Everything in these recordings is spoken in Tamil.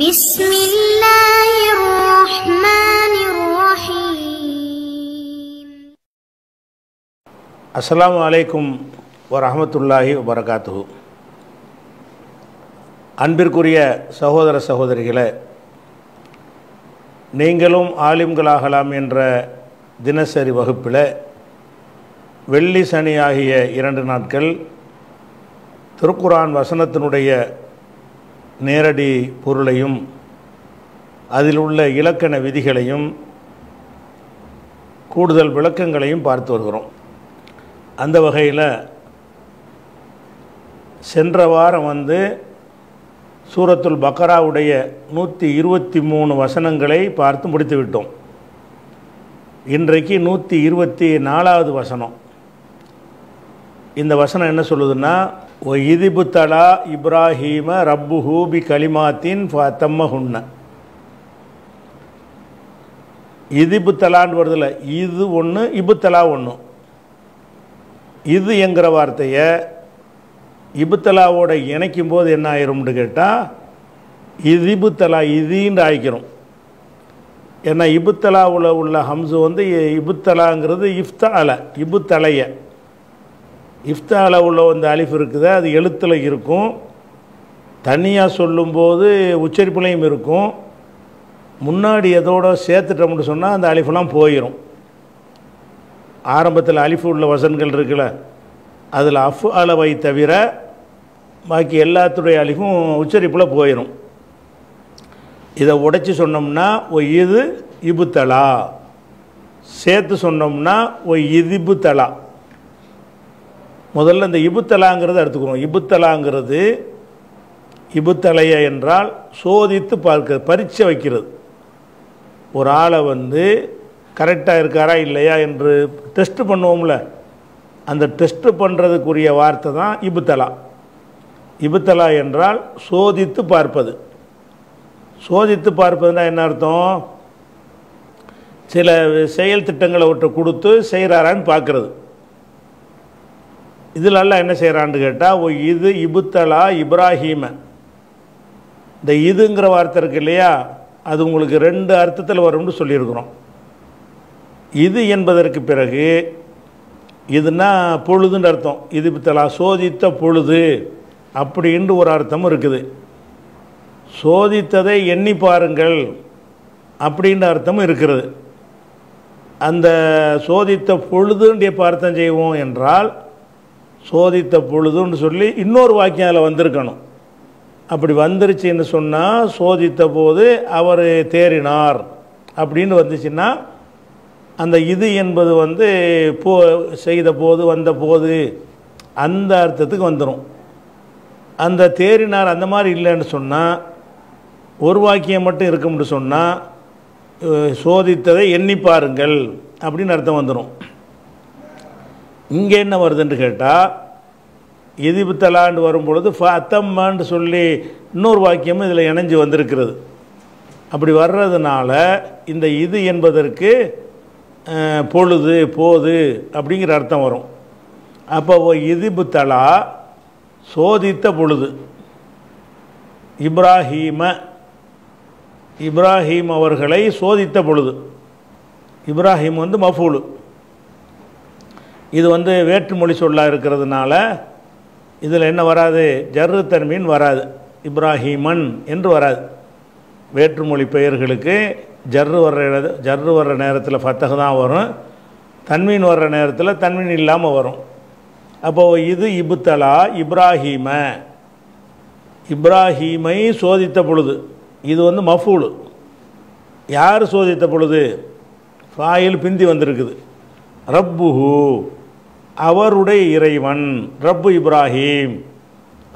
بسم الله الرحمن الرحيم السلام عليكم ورحمة الله وبركاته அன்பிற்குரிய சகோதர சகோதரிகளே நீங்களும் ஆலிம்களாகலாம் என்ற தினசரி வகுப்பில் வெள்ளி சனி ஆகிய இரண்டு நாட்கள் திருக்குரான் வசனத்தினுடைய நேரடி பொருளையும் அதில் உள்ள இலக்கண விதிகளையும் கூடுதல் விளக்கங்களையும் பார்த்து வருகிறோம் அந்த வகையில் சென்ற வாரம் வந்து சூரத்துல் பக்கராவுடைய நூற்றி இருபத்தி மூணு வசனங்களை பார்த்து முடித்துவிட்டோம் இன்றைக்கு நூற்றி இருபத்தி நாலாவது வசனம் இந்த வசனம் என்ன சொல்லுதுன்னா ஒ இதிபுத்தலா இப்ராஹீம ரப்பு ஹூபி கலிமாத்தின் தம்ம ஹுன்ன இதிபுத்தலான்னு வருதில்ல இது ஒன்று இபுத்தலா ஒன்று இது என்கிற வார்த்தையை இபுத்தலாவோட இணைக்கும் போது என்ன ஆயிரும்னு கேட்டால் இதிபுத்தலா இதின்னு ஆயிக்கிறோம் ஏன்னா இபுத்தலாவில் உள்ள ஹம்சு வந்து இபுத்தலாங்கிறது இஃப்தால இபுத்தலையை இஃப்தாவில் உள்ள அந்த அலிஃப் இருக்குது அது எழுத்தில் இருக்கும் தனியாக சொல்லும்போது உச்சரிப்புலையும் இருக்கும் முன்னாடி எதோட சேர்த்துட்டோம்னு சொன்னால் அந்த அலிஃபெல்லாம் போயிடும் ஆரம்பத்தில் அலிஃபு உள்ள வசன்கள் இருக்குல்ல அதில் அஃப் அளவை தவிர பாக்கி எல்லாத்துடைய அழிவும் உச்சரிப்பில் போயிடும் இதை உடைச்சி சொன்னோம்னா ஒய் இது இபுத்தலா சேர்த்து சொன்னோம்னா ஒய் இதிபுத்தலா தலா முதல்ல இந்த இபுத்தலாங்கிறத எடுத்துக்கணும் இபுத்தலாங்கிறது இபுத்தலைய என்றால் சோதித்து பார்க்க பரீட்சை வைக்கிறது ஒரு ஆளை வந்து கரெக்டாக இருக்காரா இல்லையா என்று டெஸ்ட்டு பண்ணுவோம்ல அந்த டெஸ்ட்டு பண்ணுறதுக்குரிய வார்த்தை தான் இபுத்தலா இபுத்தலா என்றால் சோதித்து பார்ப்பது சோதித்து பார்ப்பதுன்னா என்ன அர்த்தம் சில செயல் திட்டங்களை ஒருத்தர் கொடுத்து செய்கிறாரான்னு பார்க்குறது இதில் எல்லாம் என்ன செய்கிறான்னு கேட்டால் இது இபுத்தலா இப்ராஹீம இந்த இதுங்கிற வார்த்தை இருக்கு இல்லையா அது உங்களுக்கு ரெண்டு அர்த்தத்தில் வரும்னு சொல்லியிருக்கிறோம் இது என்பதற்கு பிறகு இதுனா பொழுதுன்னு அர்த்தம் இது இபுத்தலா சோதித்த பொழுது அப்படின்ட்டு ஒரு அர்த்தமும் இருக்குது சோதித்ததை எண்ணி பாருங்கள் அப்படின்ற அர்த்தமும் இருக்கிறது அந்த சோதித்த பொழுதுன்றிய பார்த்தம் செய்வோம் என்றால் சோதித்த பொழுதுன்னு சொல்லி இன்னொரு வாக்கியம் அதில் வந்திருக்கணும் அப்படி வந்துருச்சுன்னு சொன்னால் சோதித்த போது அவர் தேறினார் அப்படின்னு வந்துச்சுன்னா அந்த இது என்பது வந்து போ செய்த போது வந்த போது அந்த அர்த்தத்துக்கு வந்துடும் அந்த தேறினார் அந்த மாதிரி இல்லைன்னு சொன்னால் ஒரு வாக்கியம் மட்டும் இருக்கும்னு சொன்னால் சோதித்ததை எண்ணி பாருங்கள் அப்படின்னு அர்த்தம் வந்துடும் இங்கே என்ன வருதுன்னு கேட்டால் எதிபுத்தலாண்டு வரும் பொழுது ஃபத்தம்மான்னு சொல்லி இன்னொரு வாக்கியமும் இதில் இணைஞ்சு வந்திருக்கிறது அப்படி வர்றதுனால இந்த இது என்பதற்கு பொழுது போது அப்படிங்கிற அர்த்தம் வரும் அப்போ இதிபுத்தலா சோதித்த பொழுது இப்ராஹீம இப்ராஹீம் அவர்களை சோதித்த பொழுது இப்ராஹிம் வந்து மஃபூலு இது வந்து வேற்றுமொழி சொல்லாக இருக்கிறதுனால இதில் என்ன வராது ஜர்ரு தன்மீன் வராது இப்ராஹிமன் என்று வராது வேற்றுமொழி பெயர்களுக்கு ஜர்ரு வர்ற ஜர்ரு வர்ற நேரத்தில் ஃபத்தக தான் வரும் தன்மீன் வர்ற நேரத்தில் தன்மீன் இல்லாமல் வரும் அப்போது இது இபுத்தலா இப்ராஹீம இப்ராஹீமை சோதித்த பொழுது இது வந்து மஃபூலு யார் சோதித்த பொழுது ஃபாயில் பிந்தி வந்திருக்குது ரப்புஹூ அவருடைய இறைவன் ரப்பு இப்ராஹீம்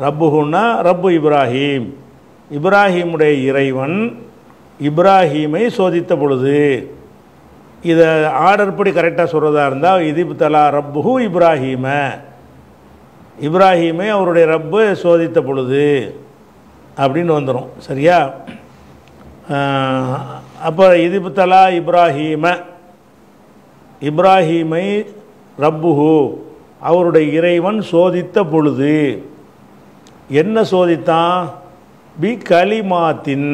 ரப்புகுன்னா ரப்பு இப்ராஹீம் இப்ராஹீமுடைய இறைவன் இப்ராஹீமை சோதித்த பொழுது இதை ஆர்டர் படி கரெக்டாக சொல்கிறதா இருந்தால் இதிப் தலா ரப்புஹு இப்ராஹீம இப்ராஹீமை அவருடைய ரப்பு சோதித்த பொழுது அப்படின்னு வந்துடும் சரியா அப்போ இதிப் தலா இப்ராஹீம இப்ராஹீமை ரப்புஹு அவருடைய இறைவன் சோதித்த பொழுது என்ன சோதித்தான் பி கலிமாத்தின்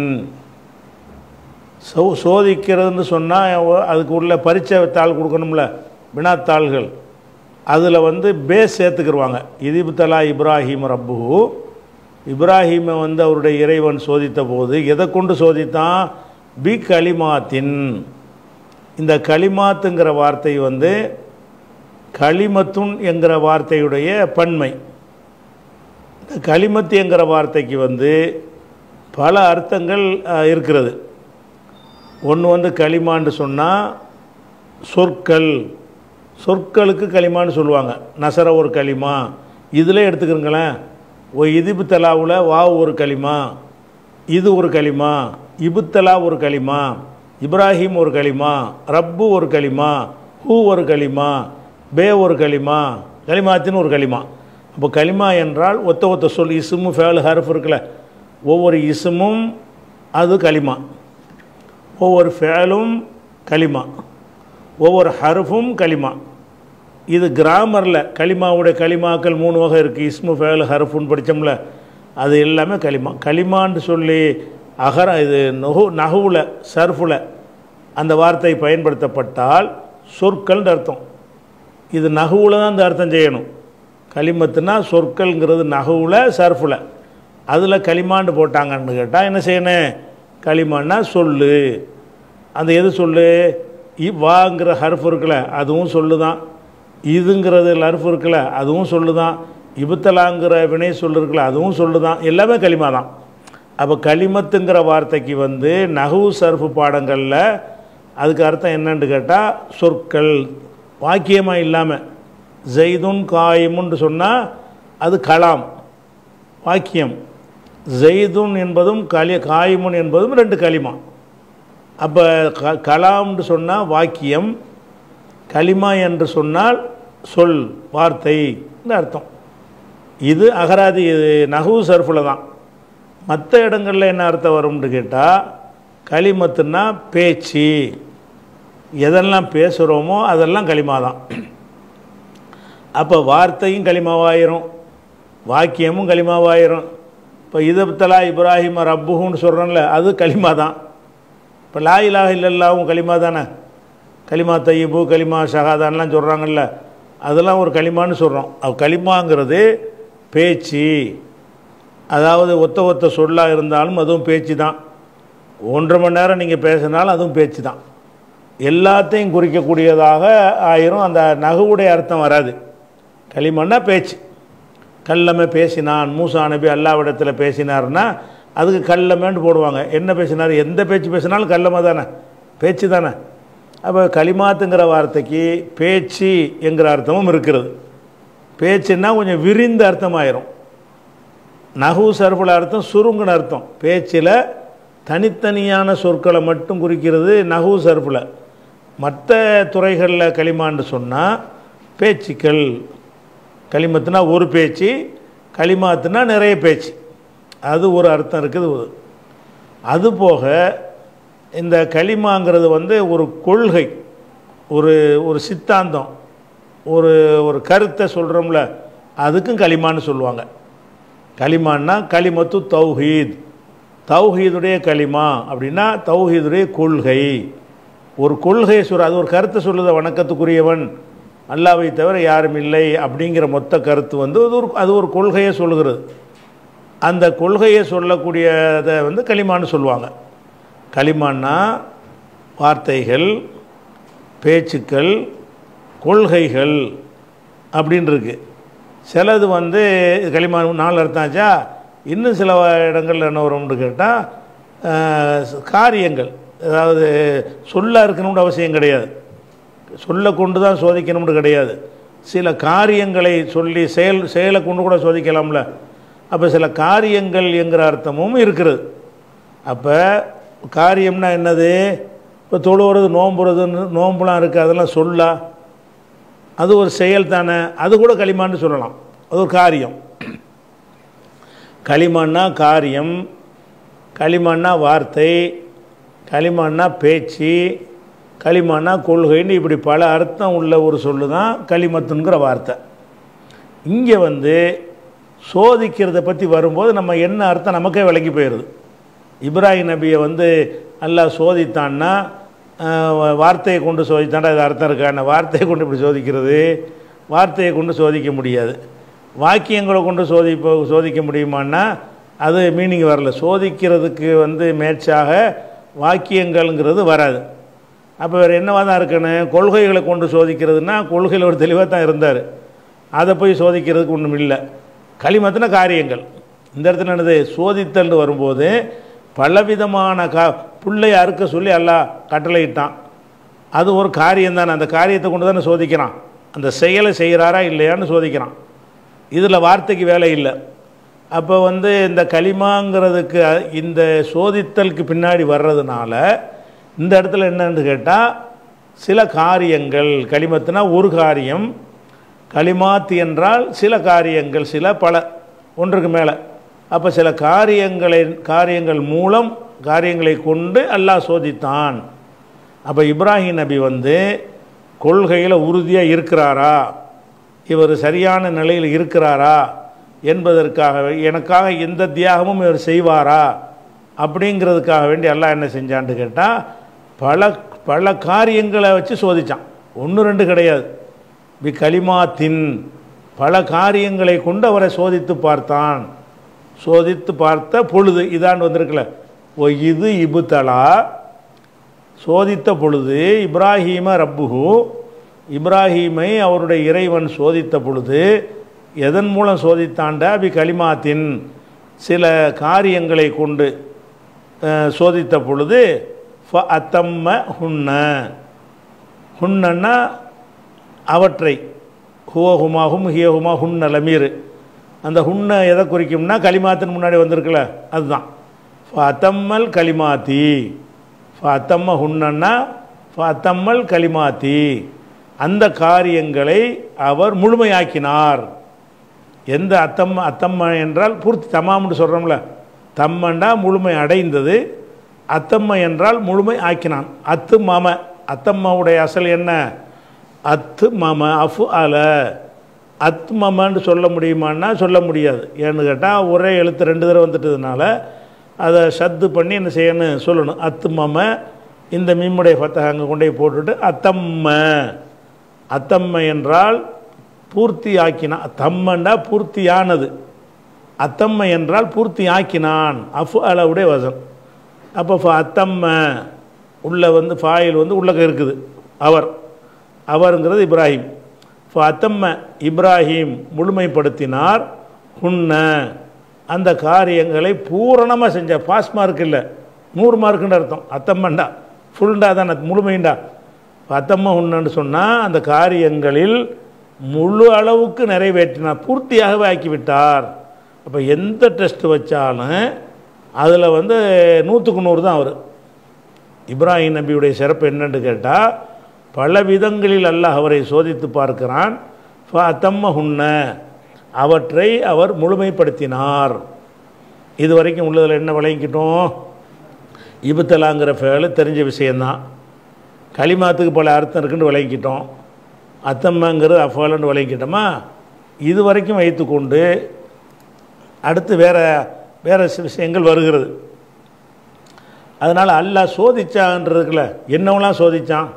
சோ சோதிக்கிறதுன்னு சொன்னால் அதுக்கு உள்ள பரிச்சை தாள் கொடுக்கணும்ல வினாத்தாள்கள் அதில் வந்து பேஸ் சேர்த்துக்கிடுவாங்க இதிபுத்தலா இப்ராஹிம் ரப்பு இப்ராஹிமை வந்து அவருடைய இறைவன் சோதித்த போது எதை கொண்டு சோதித்தான் பி களிமாத்தின் இந்த களிமாத்துங்கிற வார்த்தை வந்து களிமத்துன் என்கிற வார்த்தையுடைய பன்மை இந்த களிமத்து என்கிற வார்த்தைக்கு வந்து பல அர்த்தங்கள் இருக்கிறது ஒன்று வந்து களிமான்னு சொன்னால் சொற்கள் சொற்களுக்கு களிமான்னு சொல்லுவாங்க நசர ஒரு களிமா இதில் எடுத்துக்கிறங்களேன் ஓ இதிபு தலாவில் வா ஒரு களிமா இது ஒரு களிமா இபுத்தலா ஒரு களிமா இப்ராஹிம் ஒரு களிமா ரப்பு ஒரு களிமா ஹூ ஒரு களிமா பே ஒரு களிமா களிமாத்தின்னு ஒரு களிமா அப்போ களிமா என்றால் ஒத்த ஒத்த சொல் இசுமும் ஃபேல் ஹர்ஃப் இருக்குல்ல ஒவ்வொரு இசுமும் அது களிமா ஒவ்வொரு ஃபேலும் களிமா ஒவ்வொரு ஹர்ஃபும் களிமா இது கிராமரில் களிமாவுடைய களிமாக்கள் மூணு வகை இருக்குது இஸ்மு ஃபேல் ஹர்ஃபுன்னு படித்தோம்ல அது எல்லாமே களிமா களிமான்னு சொல்லி அகர இது நொகு நகுவில் சர்ஃபில் அந்த வார்த்தை பயன்படுத்தப்பட்டால் சொற்கள்னு அர்த்தம் இது நகுவில் தான் இந்த அர்த்தம் செய்யணும் களிமத்துனா சொற்கள்ங்கிறது நகுவில் சர்ஃபில் அதில் களிமாண்டு போட்டாங்கன்னு கேட்டால் என்ன செய்யணும் களிமான்னா சொல்லு அந்த எது சொல்லு வாங்கிற ஹர்ஃப் இருக்கல அதுவும் சொல்லு தான் இதுங்கிறது லர்ஃப் இருக்கில்ல அதுவும் சொல்லு தான் இபுத்தலாங்கிற வினை சொல்லு இருக்குல்ல அதுவும் சொல்லு தான் எல்லாமே களிமா தான் அப்போ களிமத்துங்கிற வார்த்தைக்கு வந்து நகு சர்ஃபு பாடங்களில் அதுக்கு அர்த்தம் என்னன்னு கேட்டால் சொற்கள் வாக்கியமாக இல்லாமல் ஜெய்துன் காயமுன்னு சொன்னால் அது கலாம் வாக்கியம் ஜெய்துன் என்பதும் களி காயமுன் என்பதும் ரெண்டு களிமா அப்போ க கலாம்னு சொன்னால் வாக்கியம் களிமா என்று சொன்னால் சொல் வார்த்தைன்னு அர்த்தம் இது அகராதி இது நகு சர்ஃபில் தான் மற்ற இடங்களில் என்ன அர்த்தம் வரும்னு கேட்டால் களிமத்துன்னா பேச்சு எதெல்லாம் பேசுகிறோமோ அதெல்லாம் களிமா தான் அப்போ வார்த்தையும் களிமாவாயிரும் வாக்கியமும் களிமாவாயிரும் இப்போ இதப்தலா இப்ராஹிம் ரப்புகுன்னு சொல்கிறோம்ல அது களிமா தான் இப்போ லா இலாக இல்லல்லாவும் களிமா தானே களிமா தையீபு களிமா ஷஹாதான்லாம் சொல்கிறாங்கல்ல அதெல்லாம் ஒரு களிமான்னு சொல்கிறோம் அவ களிமாங்கிறது பேச்சு அதாவது ஒத்த ஒத்த சொல்லாக இருந்தாலும் அதுவும் பேச்சு தான் ஒன்றரை மணி நேரம் நீங்கள் பேசினாலும் அதுவும் பேச்சு தான் எல்லாத்தையும் குறிக்கக்கூடியதாக ஆயிரும் அந்த நகுவுடைய அர்த்தம் வராது களிமண்ணா பேச்சு கல்லமை பேசினான் மூசா நபி அல்லாவிடத்தில் பேசினார்னா அதுக்கு கல்லமேன்னு போடுவாங்க என்ன பேசினார் எந்த பேச்சு பேசினாலும் கல்லமை தானே பேச்சு தானே அப்போ களிமாத்துங்கிற வார்த்தைக்கு பேச்சு என்கிற அர்த்தமும் இருக்கிறது பேச்சுன்னா கொஞ்சம் விரிந்த அர்த்தமாயிரும் நகு சர்புல அர்த்தம் சுருங்கின அர்த்தம் பேச்சில் தனித்தனியான சொற்களை மட்டும் குறிக்கிறது நகு சர்புல மற்ற துறைகளில் களிமான்னு சொன்னால் பேச்சுக்கள் களிமத்துனா ஒரு பேச்சு களிமாத்துனா நிறைய பேச்சு அது ஒரு அர்த்தம் இருக்குது அதுபோக இந்த களிமாங்கிறது வந்து ஒரு கொள்கை ஒரு ஒரு சித்தாந்தம் ஒரு ஒரு கருத்தை சொல்கிறோம்ல அதுக்கும் களிமான்னு சொல்லுவாங்க களிமான்னா களிமத்து தௌஹீத் தௌஹீதுடைய களிமா அப்படின்னா தௌஹீதுடைய கொள்கை ஒரு கொள்கையை சொல்ல அது ஒரு கருத்தை சொல்லுத வணக்கத்துக்குரியவன் அல்லாவை தவிர யாரும் இல்லை அப்படிங்கிற மொத்த கருத்து வந்து அது ஒரு அது ஒரு கொள்கையை சொல்லுகிறது அந்த கொள்கையை சொல்லக்கூடியதை வந்து களிமான்னு சொல்லுவாங்க களிமான்னா வார்த்தைகள் பேச்சுக்கள் கொள்கைகள் அப்படின்ருக்கு சிலது வந்து களிமான் நாலு அர்த்தாச்சா இன்னும் சில இடங்களில் என்ன வரும்னு கேட்டால் காரியங்கள் அதாவது சொல்லாக இருக்கணும்னு அவசியம் கிடையாது சொல்லை கொண்டு தான் சோதிக்கணும்னு கிடையாது சில காரியங்களை சொல்லி செயல் செயலை கொண்டு கூட சோதிக்கலாம்ல அப்போ சில காரியங்கள் என்கிற அர்த்தமும் இருக்கிறது அப்போ காரியம்னா என்னது இப்போ தொழுவுறது நோம்புறதுன்னு நோம்புலாம் இருக்குது அதெல்லாம் சொல்லா அது ஒரு செயல் தானே அது கூட களிமான்னு சொல்லலாம் அது ஒரு காரியம் களிமான்னா காரியம் களிமான்னா வார்த்தை களிமான்னா பேச்சு களிமான்னா கொள்கைன்னு இப்படி பல அர்த்தம் உள்ள ஒரு சொல்லு தான் களிமத்துங்கிற வார்த்தை இங்கே வந்து சோதிக்கிறத பற்றி வரும்போது நம்ம என்ன அர்த்தம் நமக்கே விளங்கி போயிடுது இப்ராஹிம் நபியை வந்து நல்லா சோதித்தான்னா வார்த்தையை கொண்டு சோதித்தாண்டா அது அர்த்தம் இருக்கான வார்த்தையை கொண்டு இப்படி சோதிக்கிறது வார்த்தையை கொண்டு சோதிக்க முடியாது வாக்கியங்களை கொண்டு சோதிப்போ சோதிக்க முடியுமான்னா அது மீனிங் வரல சோதிக்கிறதுக்கு வந்து மேட்சாக வாக்கியங்கள்ங்கிறது வராது அப்போ வேறு என்னவாக தான் இருக்கணும் கொள்கைகளை கொண்டு சோதிக்கிறதுனா கொள்கையில் ஒரு தெளிவாக தான் இருந்தார் அதை போய் சோதிக்கிறதுக்கு ஒன்றும் இல்லை களிமத்தின காரியங்கள் இந்த இடத்துல என்னது சோதித்தல்னு வரும்போது பலவிதமான கா பிள்ளை அறுக்க சொல்லி எல்லாம் கட்டளையிட்டான் அது ஒரு காரியம் தானே அந்த காரியத்தை கொண்டு தானே சோதிக்கிறான் அந்த செயலை செய்கிறாரா இல்லையான்னு சோதிக்கிறான் இதில் வார்த்தைக்கு வேலை இல்லை அப்போ வந்து இந்த களிமாங்கிறதுக்கு இந்த சோதித்தலுக்கு பின்னாடி வர்றதுனால இந்த இடத்துல என்னன்னு கேட்டால் சில காரியங்கள் களிமத்துனா ஒரு காரியம் களிமாத்து என்றால் சில காரியங்கள் சில பல ஒன்றுக்கு மேலே அப்போ சில காரியங்களை காரியங்கள் மூலம் காரியங்களை கொண்டு அல்லாஹ் சோதித்தான் அப்போ இப்ராஹிம் நபி வந்து கொள்கையில் உறுதியாக இருக்கிறாரா இவர் சரியான நிலையில் இருக்கிறாரா என்பதற்காக எனக்காக எந்த தியாகமும் இவர் செய்வாரா அப்படிங்கிறதுக்காக வேண்டி எல்லாம் என்ன செஞ்சான்னு கேட்டால் பல பல காரியங்களை வச்சு சோதித்தான் ஒன்று ரெண்டு கிடையாது வி களிமாத்தின் தின் பல காரியங்களை கொண்டு அவரை சோதித்து பார்த்தான் சோதித்து பார்த்த பொழுது இதான் வந்திருக்கல ஓ இது இபுத்தலா சோதித்த பொழுது இப்ராஹீம ரப்புஹு இப்ராஹீமை அவருடைய இறைவன் சோதித்த பொழுது எதன் மூலம் சோதித்தாண்டா அபி கலிமாத்தின் சில காரியங்களை கொண்டு சோதித்த பொழுது ஃப அத்தம்ம ஹுண்ண ஹுண்ணன்னா அவற்றை ஹுவஹுமாகும் ஹும் ஹியஹுமா ஹுண்ண லமீர் அந்த ஹுண்ணை எதை குறிக்கும்னா களிமாத்தின் முன்னாடி வந்திருக்கல அதுதான் ஃப அத்தம்மல் களிமாத்தி ஃபத்தம்ம ஹுண்ணன்னா அத்தம்மல் களிமாத்தி அந்த காரியங்களை அவர் முழுமையாக்கினார் எந்த அத்தம் அத்தம்மா என்றால் பூர்த்தி தமாம்னு சொல்கிறோம்ல தம்மண்டா முழுமை அடைந்தது அத்தம்மா என்றால் முழுமை ஆக்கினான் அத்து மாம அத்தம்மாவுடைய அசல் என்ன அத்து மாம அஃபு அல அத்து மாமான்னு சொல்ல முடியுமான்னா சொல்ல முடியாது ஏன்னு கேட்டால் ஒரே எழுத்து ரெண்டு தடவை வந்துட்டதுனால அதை சத்து பண்ணி என்ன செய்யணும் சொல்லணும் அத்து மாம இந்த மீமுடைய ஃபத்தக அங்கே கொண்டு போய் போட்டுட்டு அத்தம்ம அத்தம்மை என்றால் பூர்த்தி ஆக்கினான் தம்மண்டா பூர்த்தியானது அத்தம்மை என்றால் பூர்த்தி ஆக்கினான் அஃப் அளவுடைய வசன் அப்போ அத்தம்ம உள்ளே வந்து ஃபாயில் வந்து உள்ளக்க இருக்குது அவர் அவருங்கிறது இப்ராஹிம் ஃபா அத்தம்ம இப்ராஹிம் முழுமைப்படுத்தினார் உன்ன அந்த காரியங்களை பூரணமாக செஞ்ச பாஸ் மார்க் இல்லை நூறு மார்க்குன்ற அர்த்தம் அத்தம்மண்டா ஃபுல்ண்டா தான் முழுமைண்டா அத்தம்மா உன்னன்னு சொன்னால் அந்த காரியங்களில் முழு அளவுக்கு நிறைவேற்றினார் பூர்த்தியாகவே ஆக்கிவிட்டார் அப்போ எந்த டெஸ்ட் வச்சாலும் அதில் வந்து நூற்றுக்கு நூறு தான் அவர் இப்ராஹிம் நபியுடைய சிறப்பு என்னென்னு கேட்டால் பல விதங்களில் அல்லாஹ் அவரை சோதித்து பார்க்கிறான் தம்ம ஹுன்ன அவற்றை அவர் முழுமைப்படுத்தினார் இது வரைக்கும் உள்ளதில் என்ன விளங்கிக்கிட்டோம் இபுத்தலாங்கிற ஃபேலு தெரிஞ்ச விஷயந்தான் களிமாத்துக்கு பல அர்த்தம் இருக்குன்னு விளங்கிக்கிட்டோம் அத்தம்மாங்கிறது அஃபாலன்னு விளங்கிட்டோமா இது வரைக்கும் வைத்துக்கொண்டு அடுத்து வேறு வேறு விஷயங்கள் வருகிறது அதனால் அல்ல சோதிச்சான்றதுக்குல என்னவெல்லாம் சோதித்தான்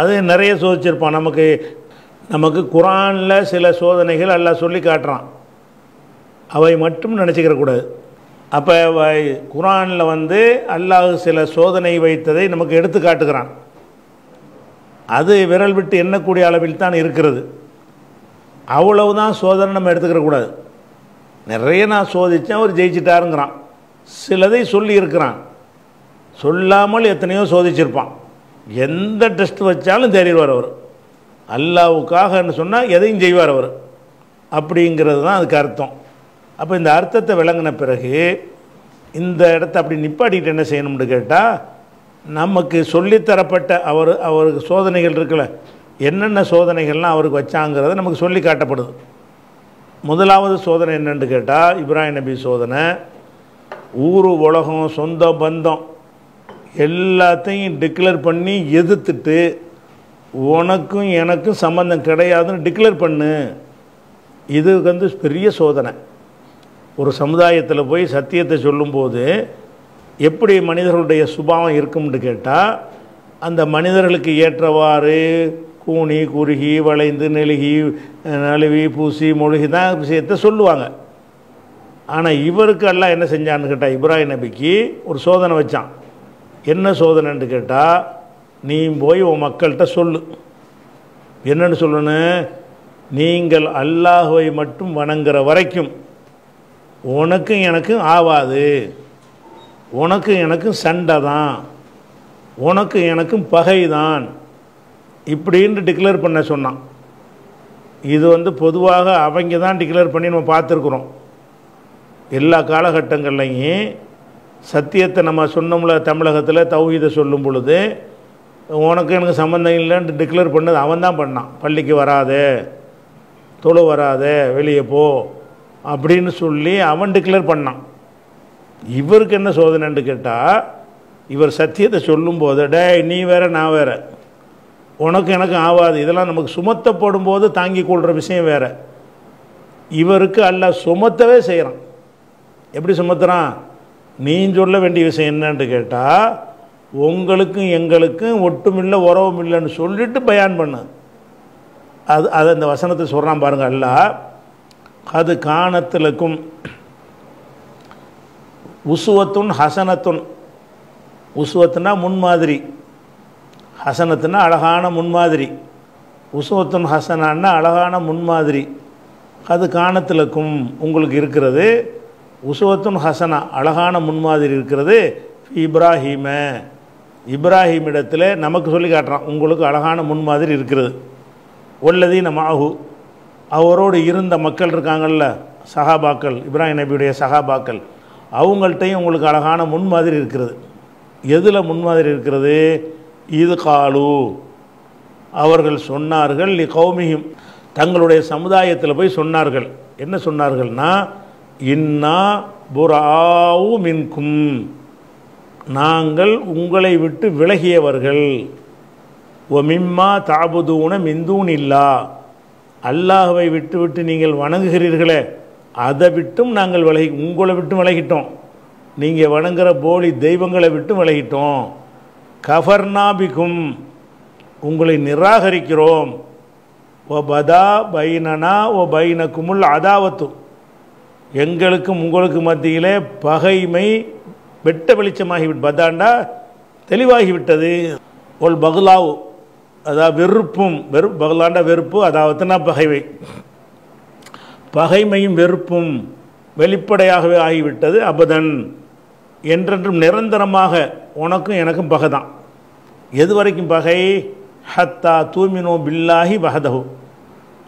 அது நிறைய சோதிச்சிருப்பான் நமக்கு நமக்கு குரானில் சில சோதனைகள் அல்ல சொல்லி காட்டுறான் அவை மட்டும் கூடாது அப்போ குரானில் வந்து அல்லாஹ் சில சோதனை வைத்ததை நமக்கு எடுத்து காட்டுகிறான் அது விரல் விட்டு எண்ணக்கூடிய அளவில் தான் இருக்கிறது அவ்வளவுதான் சோதனை நம்ம எடுத்துக்கிறக்கூடாது நிறைய நான் சோதித்தேன் அவர் ஜெயிச்சிட்டாருங்கிறான் சிலதை சொல்லி இருக்கிறான் சொல்லாமல் எத்தனையோ சோதிச்சிருப்பான் எந்த டெஸ்ட் வச்சாலும் தேறிடுவார் அவர் அல்லாவுக்காகன்னு சொன்னால் எதையும் செய்வார் அவர் அப்படிங்கிறது தான் அதுக்கு அர்த்தம் அப்போ இந்த அர்த்தத்தை விளங்கின பிறகு இந்த இடத்த அப்படி நிப்பாட்டிக்கிட்டு என்ன செய்யணும்னு கேட்டால் நமக்கு சொல்லித்தரப்பட்ட அவர் அவருக்கு சோதனைகள் இருக்கல என்னென்ன சோதனைகள்லாம் அவருக்கு வச்சாங்கிறத நமக்கு சொல்லி காட்டப்படுது முதலாவது சோதனை என்னென்னு கேட்டால் இப்ராஹிம் நபி சோதனை ஊர் உலகம் சொந்த பந்தம் எல்லாத்தையும் டிக்ளேர் பண்ணி எதிர்த்துட்டு உனக்கும் எனக்கும் சம்மந்தம் கிடையாதுன்னு டிக்ளேர் பண்ணு இது வந்து பெரிய சோதனை ஒரு சமுதாயத்தில் போய் சத்தியத்தை சொல்லும்போது எப்படி மனிதர்களுடைய சுபாவம் இருக்கும்னு கேட்டால் அந்த மனிதர்களுக்கு ஏற்றவாறு கூணி குறுகி வளைந்து நெழுகி நழுவி பூசி மொழுகி தான் விஷயத்தை சொல்லுவாங்க ஆனால் இவருக்கு எல்லாம் என்ன செஞ்சான்னு கேட்டால் இப்ராஹிம் நபிக்கு ஒரு சோதனை வச்சான் என்ன சோதனைன்னு கேட்டால் நீ போய் உன் மக்கள்கிட்ட சொல்லு என்னென்னு சொல்லணும் நீங்கள் அல்லாஹுவை மட்டும் வணங்குற வரைக்கும் உனக்கும் எனக்கும் ஆவாது உனக்கும் எனக்கும் சண்டை தான் உனக்கும் எனக்கும் பகை தான் இப்படின்னு டிக்ளேர் பண்ண சொன்னான் இது வந்து பொதுவாக அவங்க தான் டிக்ளேர் பண்ணி நம்ம பார்த்துருக்குறோம் எல்லா காலகட்டங்கள்லையும் சத்தியத்தை நம்ம சொன்னோம்ல தமிழகத்தில் தௌஹீதை சொல்லும் பொழுது உனக்கு எனக்கு சம்மந்தம் இல்லைன்ட்டு டிக்ளேர் பண்ணது அவன் தான் பண்ணான் பள்ளிக்கு வராதே தொழு வராதே வெளியே போ அப்படின்னு சொல்லி அவன் டிக்ளேர் பண்ணான் இவருக்கு என்ன சோதனைன்னு கேட்டால் இவர் சத்தியத்தை சொல்லும்போது டே நீ வேற நான் வேற உனக்கு எனக்கு ஆகாது இதெல்லாம் நமக்கு சுமத்தப்படும் போது தாங்கி கொள்கிற விஷயம் வேறு இவருக்கு அல்ல சுமத்தவே செய்கிறான் எப்படி சுமத்துறான் நீ சொல்ல வேண்டிய விஷயம் என்னன்னு கேட்டால் உங்களுக்கும் எங்களுக்கும் ஒட்டுமில்லை உறவும் இல்லைன்னு சொல்லிட்டு பயான் பண்ணு அது அது அந்த வசனத்தை சொல்கிறான் பாருங்கள் அல்ல அது காணத்திலக்கும் உசுவத்துன் ஹசனத்துன் உசுவத்துனா முன்மாதிரி ஹசனத்துனா அழகான முன்மாதிரி உசுவத்துன் ஹசனான்னா அழகான முன்மாதிரி அது காணத்திலக்கும் உங்களுக்கு இருக்கிறது உசுவத்துன் ஹசனா அழகான முன்மாதிரி இருக்கிறது இப்ராஹீம இப்ராஹிம் இடத்துல நமக்கு சொல்லி காட்டுறான் உங்களுக்கு அழகான முன்மாதிரி இருக்கிறது ஒல்லதி நம்ம ஆகு அவரோடு இருந்த மக்கள் இருக்காங்கள்ல சகாபாக்கள் இப்ராஹிம் நபியுடைய சகாபாக்கள் அவங்கள்ட்டையும் உங்களுக்கு அழகான முன்மாதிரி இருக்கிறது எதில் முன்மாதிரி இருக்கிறது இது காலு அவர்கள் சொன்னார்கள் கௌமியும் தங்களுடைய சமுதாயத்தில் போய் சொன்னார்கள் என்ன சொன்னார்கள்னா இன்னா புறாவு மின்கும் நாங்கள் உங்களை விட்டு விலகியவர்கள் ஓ மிம்மா தாபுதூன மிந்தூன் இல்லா அல்லாஹுவை விட்டுவிட்டு நீங்கள் வணங்குகிறீர்களே அதை விட்டும் நாங்கள் விலகி உங்களை விட்டும் விலகிட்டோம் நீங்கள் வணங்குற போலி தெய்வங்களை விட்டும் விலகிட்டோம் கஃபர்னாபிக்கும் உங்களை நிராகரிக்கிறோம் ஓ பதா பைனனா ஓ பைன குமுல் அதாவத்து எங்களுக்கும் உங்களுக்கு மத்தியிலே பகைமை வெட்ட வெளிச்சமாகி பதாண்டா தெளிவாகிவிட்டது ஒல் பகுலாவு அதாவது வெறுப்பும் வெறு பகுலாண்டா வெறுப்பு அதாவதுனா பகைவை பகைமையும் வெறுப்பும் வெளிப்படையாகவே ஆகிவிட்டது அபதன் என்றென்றும் நிரந்தரமாக உனக்கும் எனக்கும் பகை தான் எது வரைக்கும் பகை ஹத்தா தூமினோ பில்லாஹி பகதஹு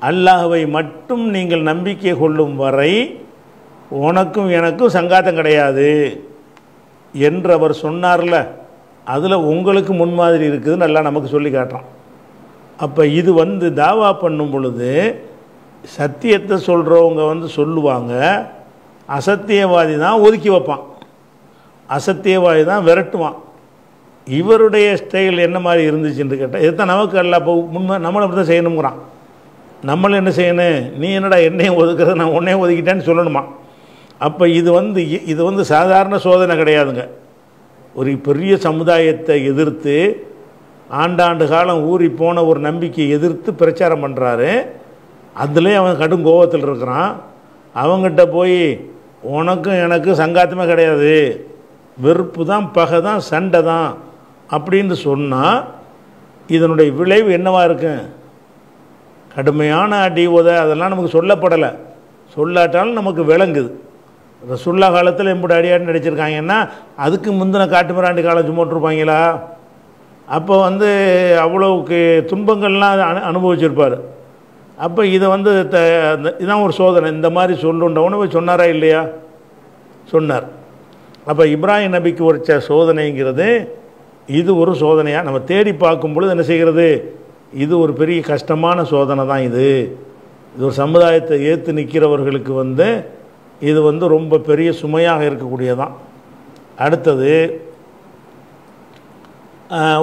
அல்லாஹுவை மட்டும் நீங்கள் நம்பிக்கை கொள்ளும் வரை உனக்கும் எனக்கும் சங்காத்தம் கிடையாது என்று அவர் சொன்னார்ல அதில் உங்களுக்கு முன்மாதிரி இருக்குதுன்னு எல்லாம் நமக்கு சொல்லி காட்டுறான் அப்போ இது வந்து தாவா பண்ணும் பொழுது சத்தியத்தை சொல்கிறவங்க வந்து சொல்லுவாங்க அசத்தியவாதி தான் ஒதுக்கி வைப்பான் அசத்தியவாதி தான் விரட்டுவான் இவருடைய ஸ்டைல் என்ன மாதிரி இருந்துச்சுன்னு கேட்டால் இதுதான் நமக்கு அல்ல இப்போ முன்மை நம்மளை அப்படி தான் செய்யணுங்கிறான் நம்மளும் என்ன செய்யணும் நீ என்னடா என்னையும் ஒதுக்குறது நான் உன்னையும் ஒதுக்கிட்டேன்னு சொல்லணுமா அப்போ இது வந்து இது வந்து சாதாரண சோதனை கிடையாதுங்க ஒரு பெரிய சமுதாயத்தை எதிர்த்து ஆண்டாண்டு காலம் ஊறி போன ஒரு நம்பிக்கையை எதிர்த்து பிரச்சாரம் பண்ணுறாரு அதுலேயும் அவன் கடும் கோபத்தில் இருக்கிறான் அவங்ககிட்ட போய் உனக்கும் எனக்கும் சங்காத்தமே கிடையாது வெறுப்பு தான் பகை தான் சண்டை தான் அப்படின்னு சொன்னால் இதனுடைய விளைவு என்னவாக இருக்கும் கடுமையான அடி உத அதெல்லாம் நமக்கு சொல்லப்படலை சொல்லாட்டாலும் நமக்கு விளங்குது ரசுல்லா காலத்தில் எம்புடி அடியாட்டு நடிச்சிருக்காங்கன்னா அதுக்கு முந்தின காட்டுமிராண்டி காலம் மோட்டிருப்பாங்களா அப்போ வந்து அவ்வளவுக்கு துன்பங்கள்லாம் அனு அனுபவிச்சிருப்பார் அப்போ இதை வந்து த இதுதான் ஒரு சோதனை இந்த மாதிரி சொல்லுண்டவனு போய் சொன்னாரா இல்லையா சொன்னார் அப்போ இப்ராஹிம் நபிக்கு ஒரு சோதனைங்கிறது இது ஒரு சோதனையாக நம்ம தேடி பார்க்கும் பொழுது என்ன செய்கிறது இது ஒரு பெரிய கஷ்டமான சோதனை தான் இது இது ஒரு சமுதாயத்தை ஏற்று நிற்கிறவர்களுக்கு வந்து இது வந்து ரொம்ப பெரிய சுமையாக இருக்கக்கூடியதான் அடுத்தது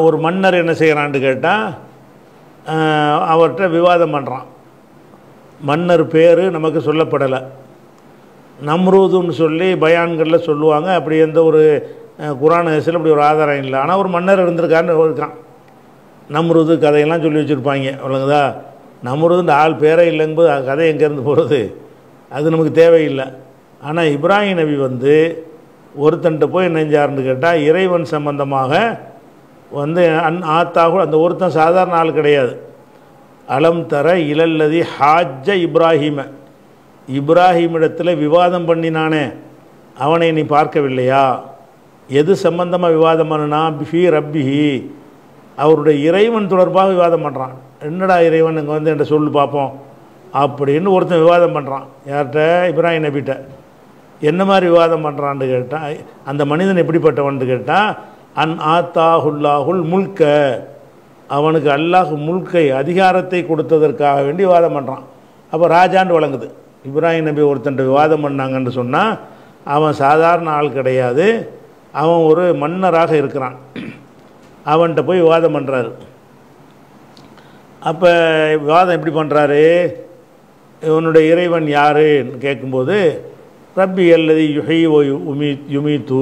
ஒரு மன்னர் என்ன செய்கிறான்னு கேட்டால் அவர்கிட்ட விவாதம் பண்ணுறான் மன்னர் பேர் நமக்கு சொல்லப்படலை நம்ரூதுன்னு சொல்லி பயான்களில் சொல்லுவாங்க அப்படி எந்த ஒரு குரான் வயசில் அப்படி ஒரு ஆதாரம் இல்லை ஆனால் ஒரு மன்னர் இருந்திருக்காருன்னு இருக்கான் நம்ருது கதையெல்லாம் சொல்லி வச்சுருப்பாங்க அவ்வளோங்கதா நம்ருதுன்ற ஆள் பேரே இல்லைங்கும்போது கதை எங்கேருந்து போகிறது அது நமக்கு தேவையில்லை ஆனால் இப்ராஹிம் நபி வந்து ஒருத்தன்ட்டு போய் நெஞ்சார்னு கேட்டால் இறைவன் சம்பந்தமாக வந்து அன் ஆத்தாகும் அந்த ஒருத்தன் சாதாரண ஆள் கிடையாது அலம் தர இலல்லதி ஹாஜ இப்ராஹிம இப்ராஹிமிடத்தில் விவாதம் பண்ணினானே அவனை நீ பார்க்கவில்லையா எது சம்பந்தமாக விவாதம் பண்ணுனா பிஃபி ரப்பிஹி அவருடைய இறைவன் தொடர்பாக விவாதம் பண்ணுறான் என்னடா இறைவன் இங்கே வந்து என்ன சொல்லு பார்ப்போம் அப்படின்னு ஒருத்தன் விவாதம் பண்ணுறான் யார்கிட்ட இப்ராஹிம் நபிட்ட என்ன மாதிரி விவாதம் பண்ணுறான்னு கேட்டால் அந்த மனிதன் எப்படிப்பட்டவன் கேட்டால் அன் ஆத்தாஹுல்லாஹுல் முல்க அவனுக்கு அல்லாஹ் முல்கை அதிகாரத்தை கொடுத்ததற்காக வேண்டி விவாதம் பண்ணுறான் அப்போ ராஜாண்டு வழங்குது இப்ராஹிம் நபி ஒருத்தன் விவாதம் பண்ணாங்கன்னு சொன்னால் அவன் சாதாரண ஆள் கிடையாது அவன் ஒரு மன்னராக இருக்கிறான் அவன்கிட்ட போய் விவாதம் பண்ணுறாரு அப்போ விவாதம் எப்படி பண்ணுறாரு இவனுடைய இறைவன் யாருன்னு கேட்கும்போது ரப்பி அல்லது யுஹை ஓ யுமி யுமி தூ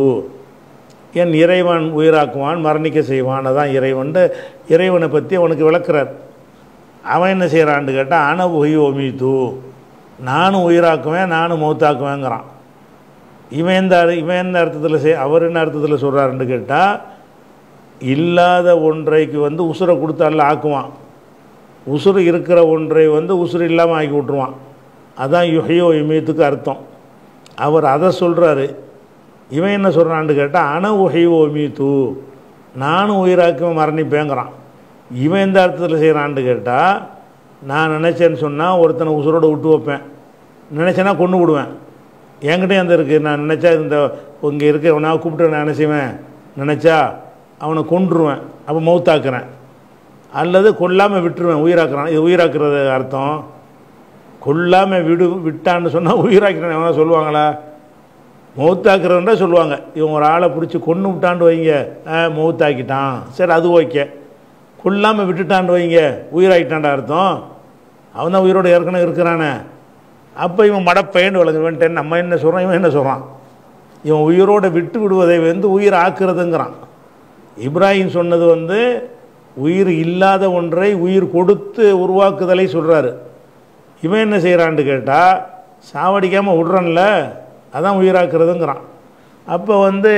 என் இறைவன் உயிராக்குவான் மரணிக்க செய்வான் அதான் இறைவன்ட்டு இறைவனை பற்றி அவனுக்கு விளக்குறார் அவன் என்ன செய்கிறான்னு கேட்டால் அன உயி தூ நானும் உயிராக்குவேன் நானும் மௌத்தாக்குவேங்கிறான் இவன் எந்த இவன் எந்த அர்த்தத்தில் செய் அவர் என்ன அர்த்தத்தில் சொல்கிறாருன்னு கேட்டால் இல்லாத ஒன்றைக்கு வந்து உசுரை கொடுத்தால ஆக்குவான் உசுறு இருக்கிற ஒன்றை வந்து உசுறு இல்லாமல் ஆக்கி விட்ருவான் அதான் யுகையோ இமயத்துக்கு அர்த்தம் அவர் அதை சொல்கிறாரு இவன் என்ன சொல்கிறான்னு கேட்டால் அண உகை ஓமி தூ நானும் உயிராக்கி மரணிப்பேங்கிறான் இவன் எந்த அர்த்தத்தில் செய்கிறான்னு கேட்டால் நான் நினச்சேன்னு சொன்னால் ஒருத்தனை உசுரோடு விட்டு வைப்பேன் நினச்சேன்னா கொண்டு விடுவேன் என்கிட்டயும் அந்த இருக்குது நான் நினச்சா இந்த இங்கே இருக்க அவனாக கூப்பிட்டு நான் நினச்சிவேன் நினச்சா அவனை கொண்டுருவேன் அப்போ மௌத்தாக்குறேன் அல்லது கொல்லாமல் விட்டுருவேன் உயிராக்குறான் இது உயிராக்குறது அர்த்தம் கொல்லாமல் விடு விட்டான்னு சொன்னால் உயிராக்கிறேன் எவனா சொல்லுவாங்களா மௌத்தாக்குறவன்றா சொல்லுவாங்க இவன் ஒரு ஆளை பிடிச்சி கொண்டு விட்டான்னு வைங்க மௌத்தாக்கிட்டான் சரி அது ஓகே கொல்லாமல் விட்டுட்டான்னு வைங்க உயிராகிட்டான்டா அர்த்தம் அவன் தான் உயிரோடு ஏற்கனவே இருக்கிறானே அப்போ இவன் மடப்பையன்னு வழங்குவேன்ட்டு நம்ம என்ன சொல்கிறான் இவன் என்ன சொல்கிறான் இவன் உயிரோடு விட்டு விடுவதை வந்து உயிர் ஆக்குறதுங்கிறான் இப்ராஹிம் சொன்னது வந்து உயிர் இல்லாத ஒன்றை உயிர் கொடுத்து உருவாக்குதலை சொல்கிறாரு இவன் என்ன செய்கிறான்னு கேட்டால் சாவடிக்காமல் விடுறான்ல அதான் உயிராக்குறதுங்கிறான் அப்போ வந்து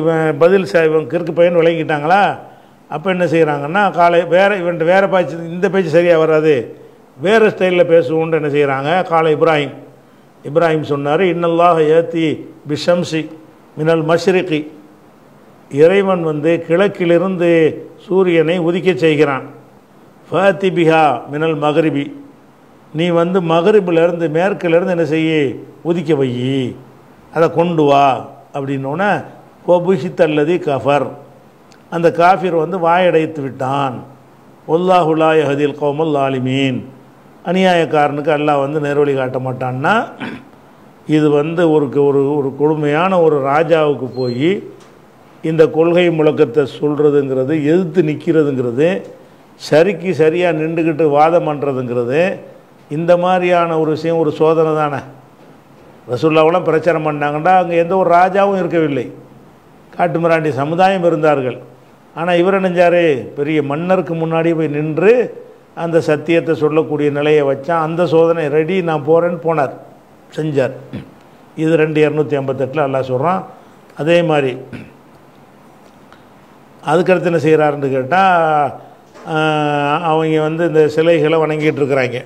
இவன் பதில் ச இவன் கிற்கு பையன் விளங்கிட்டாங்களா அப்போ என்ன செய்கிறாங்கன்னா காலை வேறு இவன் வேறு பேச்சு இந்த பேச்சு சரியாக வராது வேறு ஸ்டைலில் பேசுவோன்ட்டு என்ன செய்கிறாங்க காலை இப்ராஹிம் இப்ராஹிம் சொன்னார் இன்னல்லாக ஏத்தி பிஷம்சி மினல் மஷ்ரிக்கி இறைவன் வந்து கிழக்கிலிருந்து சூரியனை உதிக்க செய்கிறான் ஃபாத்தி பிஹா மினல் மகரிபி நீ வந்து மகரிபிலிருந்து மேற்கிலிருந்து என்ன செய்யி உதிக்க வையி அதை கொண்டு வா அப்படின்னோடனே கோபுஷித்தல்லதி கஃபர் அந்த காஃபிர் வந்து வாயடைத்து விட்டான் ஒல்லாஹுலாய் ஹதில் கோமல் ஆலிமீன் அநியாயக்காரனுக்கு அல்லாஹ் வந்து நேர்வழி காட்ட மாட்டான்னா இது வந்து ஒரு ஒரு ஒரு கொடுமையான ஒரு ராஜாவுக்கு போய் இந்த கொள்கை முழக்கத்தை சொல்கிறதுங்கிறது எதிர்த்து நிற்கிறதுங்கிறது சரிக்கு சரியாக நின்றுக்கிட்டு வாதம் பண்ணுறதுங்கிறது இந்த மாதிரியான ஒரு விஷயம் ஒரு சோதனை தானே ரசூல்லாவெல்லாம் பிரச்சாரம் பண்ணாங்கன்னா அங்கே எந்த ஒரு ராஜாவும் இருக்கவில்லை காட்டுமிராண்டி சமுதாயம் இருந்தார்கள் ஆனால் இவர் நினைஞ்சார் பெரிய மன்னருக்கு முன்னாடி போய் நின்று அந்த சத்தியத்தை சொல்லக்கூடிய நிலையை வச்சான் அந்த சோதனை ரெடி நான் போகிறேன்னு போனார் செஞ்சார் இது ரெண்டு இரநூத்தி ஐம்பத்தெட்டில் எல்லாம் சொல்கிறான் அதே மாதிரி அதுக்கடுத்து என்ன செய்கிறாருன்னு கேட்டால் அவங்க வந்து இந்த சிலைகளை வணங்கிட்டு இருக்கிறாங்க